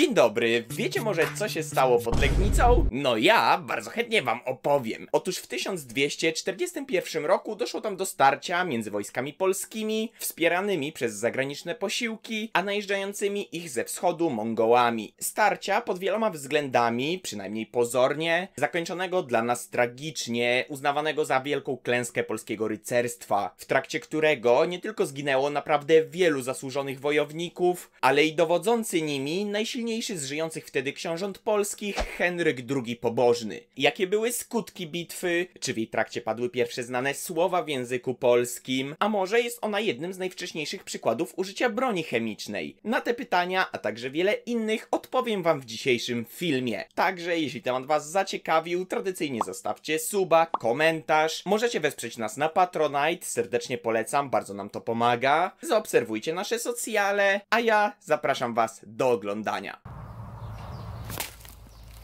Dzień dobry, wiecie może co się stało pod Legnicą? No ja bardzo chętnie wam opowiem. Otóż w 1241 roku doszło tam do starcia między wojskami polskimi, wspieranymi przez zagraniczne posiłki, a najeżdżającymi ich ze wschodu Mongołami. Starcia pod wieloma względami, przynajmniej pozornie, zakończonego dla nas tragicznie, uznawanego za wielką klęskę polskiego rycerstwa, w trakcie którego nie tylko zginęło naprawdę wielu zasłużonych wojowników, ale i dowodzący nimi najsilniejsi najsilniejszy z żyjących wtedy książąt polskich, Henryk II Pobożny. Jakie były skutki bitwy? Czy w jej trakcie padły pierwsze znane słowa w języku polskim? A może jest ona jednym z najwcześniejszych przykładów użycia broni chemicznej? Na te pytania, a także wiele innych odpowiem wam w dzisiejszym filmie. Także jeśli temat was zaciekawił, tradycyjnie zostawcie suba, komentarz. Możecie wesprzeć nas na Patronite, serdecznie polecam, bardzo nam to pomaga. Zaobserwujcie nasze socjale, a ja zapraszam was do oglądania.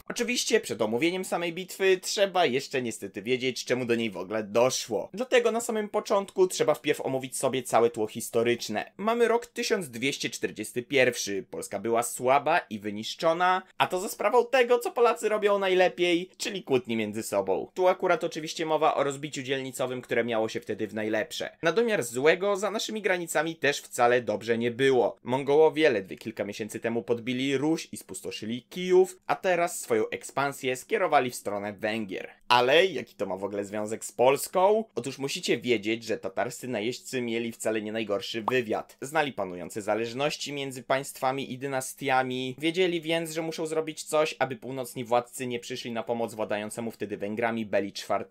Oczywiście przed omówieniem samej bitwy trzeba jeszcze niestety wiedzieć, czemu do niej w ogóle doszło. Dlatego na samym początku trzeba wpierw omówić sobie całe tło historyczne. Mamy rok 1241, Polska była słaba i wyniszczona, a to za sprawą tego, co Polacy robią najlepiej, czyli kłótni między sobą. Tu akurat oczywiście mowa o rozbiciu dzielnicowym, które miało się wtedy w najlepsze. Na domiar złego za naszymi granicami też wcale dobrze nie było. Mongołowie ledwie kilka miesięcy temu podbili Ruś i spustoszyli Kijów, a teraz swoją swoją ekspansję skierowali w stronę Węgier. Ale jaki to ma w ogóle związek z Polską? Otóż musicie wiedzieć, że tatarscy najeźdźcy mieli wcale nie najgorszy wywiad. Znali panujące zależności między państwami i dynastiami. Wiedzieli więc, że muszą zrobić coś, aby północni władcy nie przyszli na pomoc władającemu wtedy Węgrami Beli IV.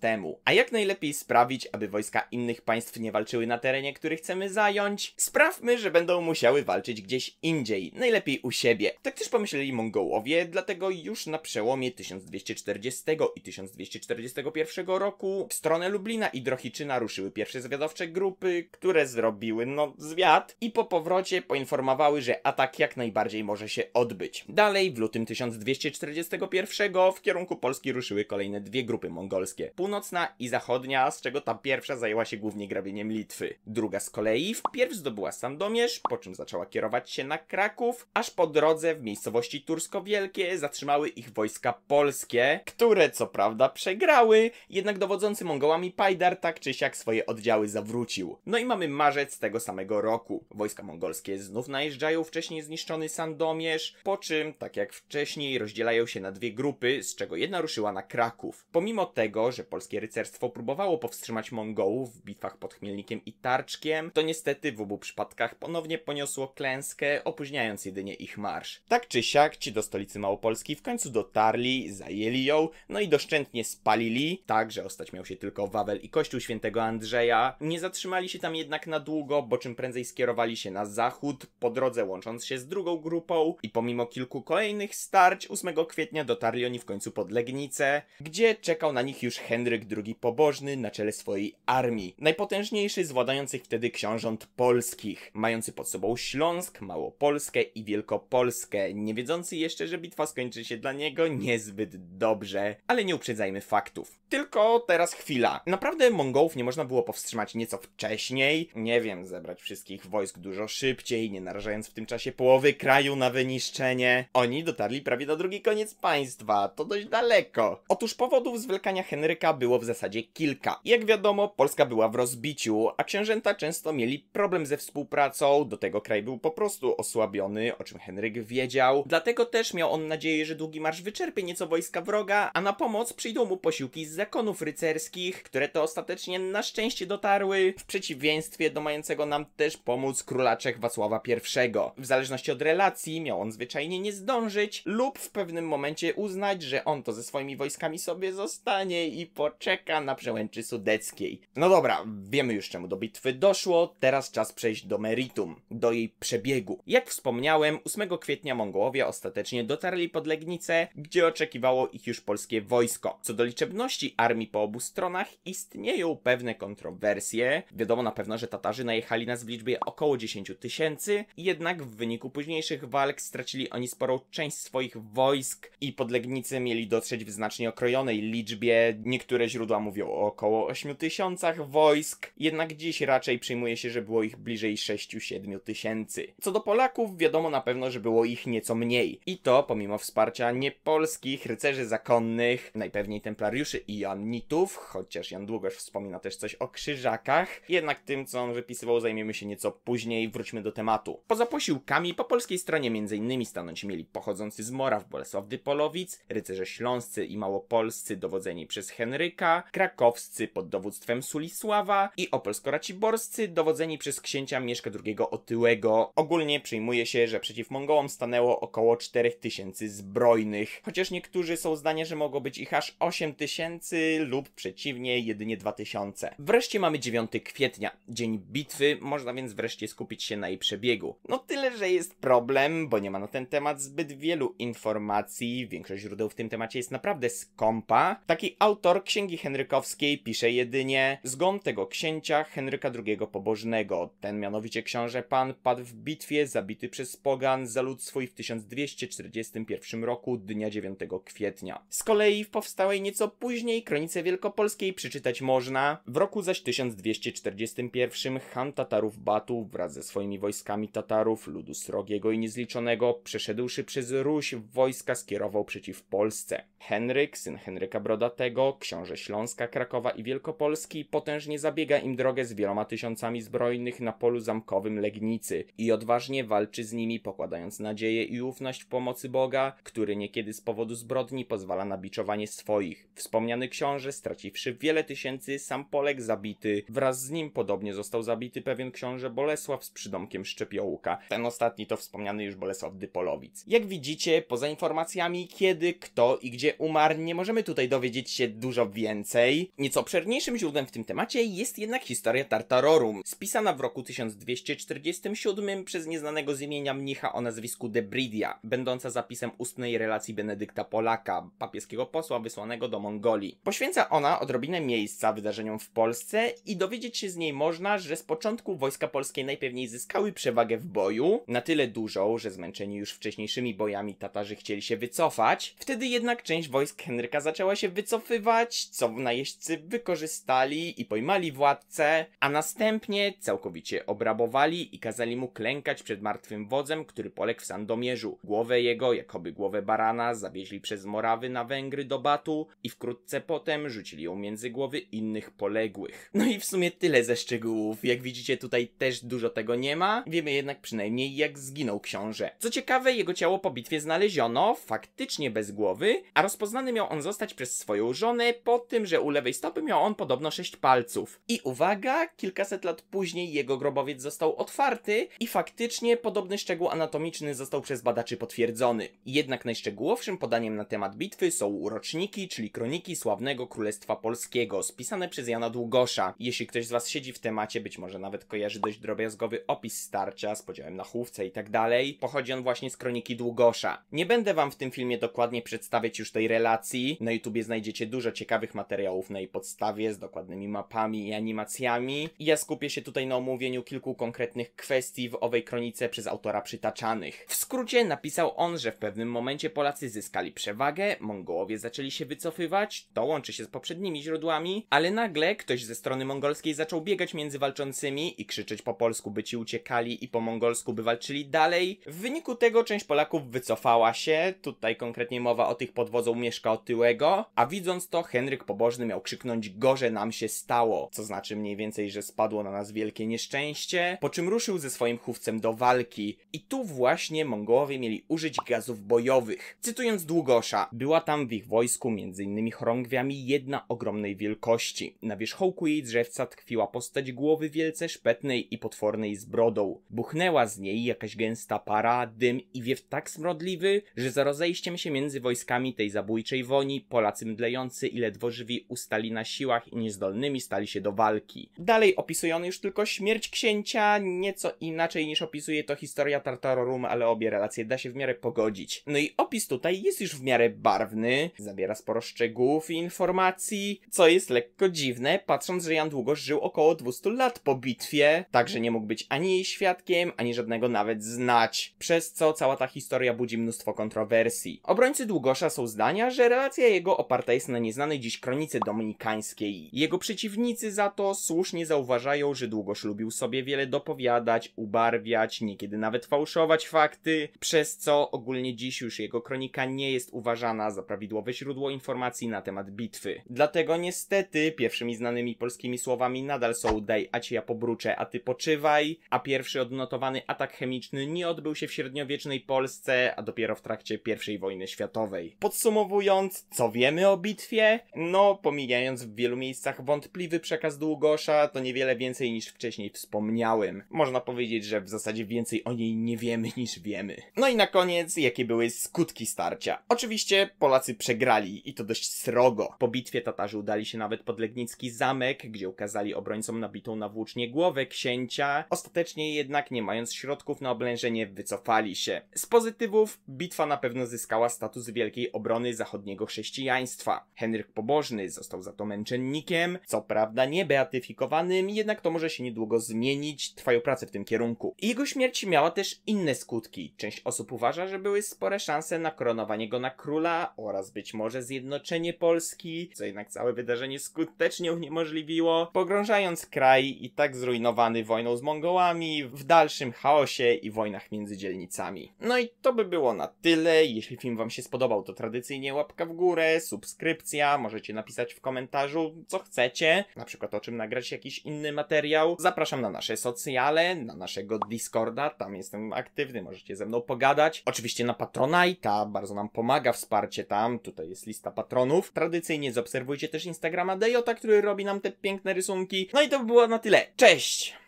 A jak najlepiej sprawić, aby wojska innych państw nie walczyły na terenie, który chcemy zająć? Sprawmy, że będą musiały walczyć gdzieś indziej, najlepiej u siebie. Tak też pomyśleli Mongołowie, dlatego już na przełomie 1240 i 1240 1941 roku w stronę Lublina i Drohiczyna ruszyły pierwsze zwiadowcze grupy, które zrobiły, no, zwiat i po powrocie poinformowały, że atak jak najbardziej może się odbyć. Dalej, w lutym 1241 w kierunku Polski ruszyły kolejne dwie grupy mongolskie, północna i zachodnia, z czego ta pierwsza zajęła się głównie grabieniem Litwy. Druga z kolei wpierw zdobyła Sandomierz, po czym zaczęła kierować się na Kraków, aż po drodze w miejscowości Tursko Wielkie zatrzymały ich wojska polskie, które co prawda przegrały grały jednak dowodzący Mongołami Pajdar tak czy siak swoje oddziały zawrócił. No i mamy marzec tego samego roku. Wojska mongolskie znów najeżdżają wcześniej zniszczony Sandomierz, po czym, tak jak wcześniej, rozdzielają się na dwie grupy, z czego jedna ruszyła na Kraków. Pomimo tego, że polskie rycerstwo próbowało powstrzymać Mongołów w bitwach pod Chmielnikiem i Tarczkiem, to niestety w obu przypadkach ponownie poniosło klęskę, opóźniając jedynie ich marsz. Tak czy siak, ci do stolicy Małopolski w końcu dotarli, zajęli ją, no i doszczętnie spisali spalili, tak, że ostać miał się tylko Wawel i kościół świętego Andrzeja. Nie zatrzymali się tam jednak na długo, bo czym prędzej skierowali się na zachód, po drodze łącząc się z drugą grupą i pomimo kilku kolejnych starć 8 kwietnia dotarli oni w końcu pod Legnicę, gdzie czekał na nich już Henryk II Pobożny na czele swojej armii. Najpotężniejszy z władających wtedy książąt polskich, mający pod sobą Śląsk, Małopolskę i Wielkopolskę, nie wiedzący jeszcze, że bitwa skończy się dla niego niezbyt dobrze, ale nie uprzedzajmy faktów faktów. Tylko teraz chwila. Naprawdę Mongołów nie można było powstrzymać nieco wcześniej? Nie wiem, zebrać wszystkich wojsk dużo szybciej, nie narażając w tym czasie połowy kraju na wyniszczenie. Oni dotarli prawie do drugi koniec państwa, to dość daleko. Otóż powodów zwlekania Henryka było w zasadzie kilka. Jak wiadomo, Polska była w rozbiciu, a księżęta często mieli problem ze współpracą, do tego kraj był po prostu osłabiony, o czym Henryk wiedział. Dlatego też miał on nadzieję, że długi marsz wyczerpie nieco wojska wroga, a na pomoc przyjdą mu posiłki z zakonów rycerskich, które to ostatecznie na szczęście dotarły, w przeciwieństwie do mającego nam też pomóc króla Czech Wacława I. W zależności od relacji miał on zwyczajnie nie zdążyć lub w pewnym momencie uznać, że on to ze swoimi wojskami sobie zostanie i poczeka na przełęczy sudeckiej. No dobra, wiemy już czemu do bitwy doszło, teraz czas przejść do meritum, do jej przebiegu. Jak wspomniałem, 8 kwietnia Mongołowie ostatecznie dotarli pod Legnicę, gdzie oczekiwało ich już polskie wojsko. Co do liczebności armii po obu stronach istnieją pewne kontrowersje. Wiadomo na pewno, że Tatarzy najechali nas w liczbie około 10 tysięcy, jednak w wyniku późniejszych walk stracili oni sporą część swoich wojsk i podlegnicy mieli dotrzeć w znacznie okrojonej liczbie. Niektóre źródła mówią o około 8 tysiącach wojsk, jednak dziś raczej przyjmuje się, że było ich bliżej 6-7 tysięcy. Co do Polaków, wiadomo na pewno, że było ich nieco mniej. I to pomimo wsparcia niepolskich rycerzy zakonnych, najpewniej templarzy templariuszy i janitów, chociaż Jan Długosz wspomina też coś o krzyżakach. Jednak tym, co on wypisywał, zajmiemy się nieco później, wróćmy do tematu. Poza posiłkami po polskiej stronie m.in. stanąć mieli pochodzący z Moraw Bolesław Dypolowic, rycerze śląscy i małopolscy dowodzeni przez Henryka, krakowscy pod dowództwem Sulisława i opolsko-raciborscy dowodzeni przez księcia Mieszka II Otyłego. Ogólnie przyjmuje się, że przeciw Mongołom stanęło około 4000 zbrojnych, chociaż niektórzy są zdania, że mogło być ich aż 8 tysięcy lub przeciwnie jedynie 2000. Wreszcie mamy 9 kwietnia, dzień bitwy, można więc wreszcie skupić się na jej przebiegu. No tyle, że jest problem, bo nie ma na ten temat zbyt wielu informacji, większość źródeł w tym temacie jest naprawdę skąpa. Taki autor Księgi Henrykowskiej pisze jedynie zgon tego księcia Henryka II Pobożnego. Ten mianowicie książę pan padł w bitwie, zabity przez pogan za lud swój w 1241 roku dnia 9 kwietnia. Z kolei w powstałej nieco co później Kronice Wielkopolskiej przeczytać można. W roku zaś 1241 Han Tatarów Batu wraz ze swoimi wojskami Tatarów, ludu srogiego i niezliczonego, przeszedłszy przez Ruś, wojska skierował przeciw Polsce. Henryk, syn Henryka Brodatego, książę Śląska, Krakowa i Wielkopolski, potężnie zabiega im drogę z wieloma tysiącami zbrojnych na polu zamkowym Legnicy i odważnie walczy z nimi, pokładając nadzieję i ufność w pomocy Boga, który niekiedy z powodu zbrodni pozwala na biczowanie swoich. Wspomniany książę, straciwszy wiele tysięcy, sam Polek zabity. Wraz z nim podobnie został zabity pewien książę Bolesław z przydomkiem Szczepiołka. Ten ostatni to wspomniany już Bolesław Dypolowic. Jak widzicie, poza informacjami kiedy, kto i gdzie umarł, nie możemy tutaj dowiedzieć się dużo więcej. Nieco obszerniejszym źródłem w tym temacie jest jednak historia Tartarorum, spisana w roku 1247 przez nieznanego z imienia mnicha o nazwisku Debridia, będąca zapisem ustnej relacji Benedykta Polaka, papieskiego posła wysłanego do Mongolii. Poświęca ona odrobinę miejsca wydarzeniom w Polsce i dowiedzieć się z niej można, że z początku wojska polskie najpewniej zyskały przewagę w boju, na tyle dużą, że zmęczeni już wcześniejszymi bojami Tatarzy chcieli się wycofać. Wtedy jednak część wojsk Henryka zaczęła się wycofywać, co najeźdźcy wykorzystali i pojmali władcę, a następnie całkowicie obrabowali i kazali mu klękać przed martwym wodzem, który poległ w Sandomierzu. Głowę jego, jakoby głowę barana, zawieźli przez Morawy na Węgry do Batu i w wkrótce potem rzucili ją między głowy innych poległych. No i w sumie tyle ze szczegółów. Jak widzicie, tutaj też dużo tego nie ma. Wiemy jednak przynajmniej, jak zginął książę. Co ciekawe, jego ciało po bitwie znaleziono, faktycznie bez głowy, a rozpoznany miał on zostać przez swoją żonę po tym, że u lewej stopy miał on podobno sześć palców. I uwaga, kilkaset lat później jego grobowiec został otwarty i faktycznie podobny szczegół anatomiczny został przez badaczy potwierdzony. Jednak najszczegółowszym podaniem na temat bitwy są uroczniki, czyli Kroniki Sławnego Królestwa Polskiego, spisane przez Jana Długosza. Jeśli ktoś z Was siedzi w temacie, być może nawet kojarzy dość drobiazgowy opis starcia z podziałem na chówce i tak dalej. Pochodzi on właśnie z Kroniki Długosza. Nie będę Wam w tym filmie dokładnie przedstawiać już tej relacji. Na YouTubie znajdziecie dużo ciekawych materiałów na jej podstawie z dokładnymi mapami i animacjami. I ja skupię się tutaj na omówieniu kilku konkretnych kwestii w owej kronice przez autora przytaczanych. W skrócie napisał on, że w pewnym momencie Polacy zyskali przewagę, Mongołowie zaczęli się wycofywać, to łączy się z poprzednimi źródłami, ale nagle ktoś ze strony mongolskiej zaczął biegać między walczącymi i krzyczeć po polsku, by ci uciekali i po mongolsku, by walczyli dalej. W wyniku tego część Polaków wycofała się, tutaj konkretnie mowa o tych pod Mieszka Otyłego, a widząc to Henryk Pobożny miał krzyknąć gorze nam się stało, co znaczy mniej więcej, że spadło na nas wielkie nieszczęście, po czym ruszył ze swoim chówcem do walki. I tu właśnie Mongołowie mieli użyć gazów bojowych. Cytując Długosza, była tam w ich wojsku m.in ogromnymi chorągwiami jedna ogromnej wielkości. Na wierzchołku jej drzewca tkwiła postać głowy wielce szpetnej i potwornej z brodą. Buchnęła z niej jakaś gęsta para, dym i wiew tak smrodliwy, że za rozejściem się między wojskami tej zabójczej woni Polacy mdlejący i ledwo żywi ustali na siłach i niezdolnymi stali się do walki. Dalej opisujemy już tylko śmierć księcia, nieco inaczej niż opisuje to historia Tartarorum, ale obie relacje da się w miarę pogodzić. No i opis tutaj jest już w miarę barwny, zabiera sporo szczegółów, szczegółów i informacji, co jest lekko dziwne, patrząc, że Jan Długosz żył około 200 lat po bitwie, także nie mógł być ani jej świadkiem, ani żadnego nawet znać, przez co cała ta historia budzi mnóstwo kontrowersji. Obrońcy Długosza są zdania, że relacja jego oparta jest na nieznanej dziś kronice dominikańskiej. Jego przeciwnicy za to słusznie zauważają, że Długosz lubił sobie wiele dopowiadać, ubarwiać, niekiedy nawet fałszować fakty, przez co ogólnie dziś już jego kronika nie jest uważana za prawidłowe źródło informacji informacji na temat bitwy. Dlatego niestety pierwszymi znanymi polskimi słowami nadal są daj a ci ja pobruczę, a ty poczywaj, a pierwszy odnotowany atak chemiczny nie odbył się w średniowiecznej Polsce, a dopiero w trakcie I wojny światowej. Podsumowując, co wiemy o bitwie? No, pomijając w wielu miejscach wątpliwy przekaz Długosza, to niewiele więcej niż wcześniej wspomniałem. Można powiedzieć, że w zasadzie więcej o niej nie wiemy niż wiemy. No i na koniec, jakie były skutki starcia? Oczywiście Polacy przegrali i to dość dość srogo. Po bitwie Tatarzy udali się nawet pod Legnicki Zamek, gdzie ukazali obrońcom nabitą na włócznie głowę księcia. Ostatecznie jednak, nie mając środków na oblężenie, wycofali się. Z pozytywów, bitwa na pewno zyskała status wielkiej obrony zachodniego chrześcijaństwa. Henryk Pobożny został za to męczennikiem, co prawda nie beatyfikowanym, jednak to może się niedługo zmienić, trwają prace w tym kierunku. Jego śmierć miała też inne skutki. Część osób uważa, że były spore szanse na koronowanie go na króla oraz być może zjednoczenie zjednoczenie Polski, co jednak całe wydarzenie skutecznie uniemożliwiło, pogrążając kraj i tak zrujnowany wojną z Mongołami w dalszym chaosie i wojnach między dzielnicami. No i to by było na tyle. Jeśli film wam się spodobał, to tradycyjnie łapka w górę, subskrypcja, możecie napisać w komentarzu co chcecie, na przykład o czym nagrać jakiś inny materiał. Zapraszam na nasze socjale, na naszego Discorda, tam jestem aktywny, możecie ze mną pogadać. Oczywiście na Patronite'a, bardzo nam pomaga wsparcie tam, tutaj jest lista patronów Tradycyjnie zobserwujcie też Instagrama Dejota, który robi nam te piękne rysunki. No i to by było na tyle. Cześć!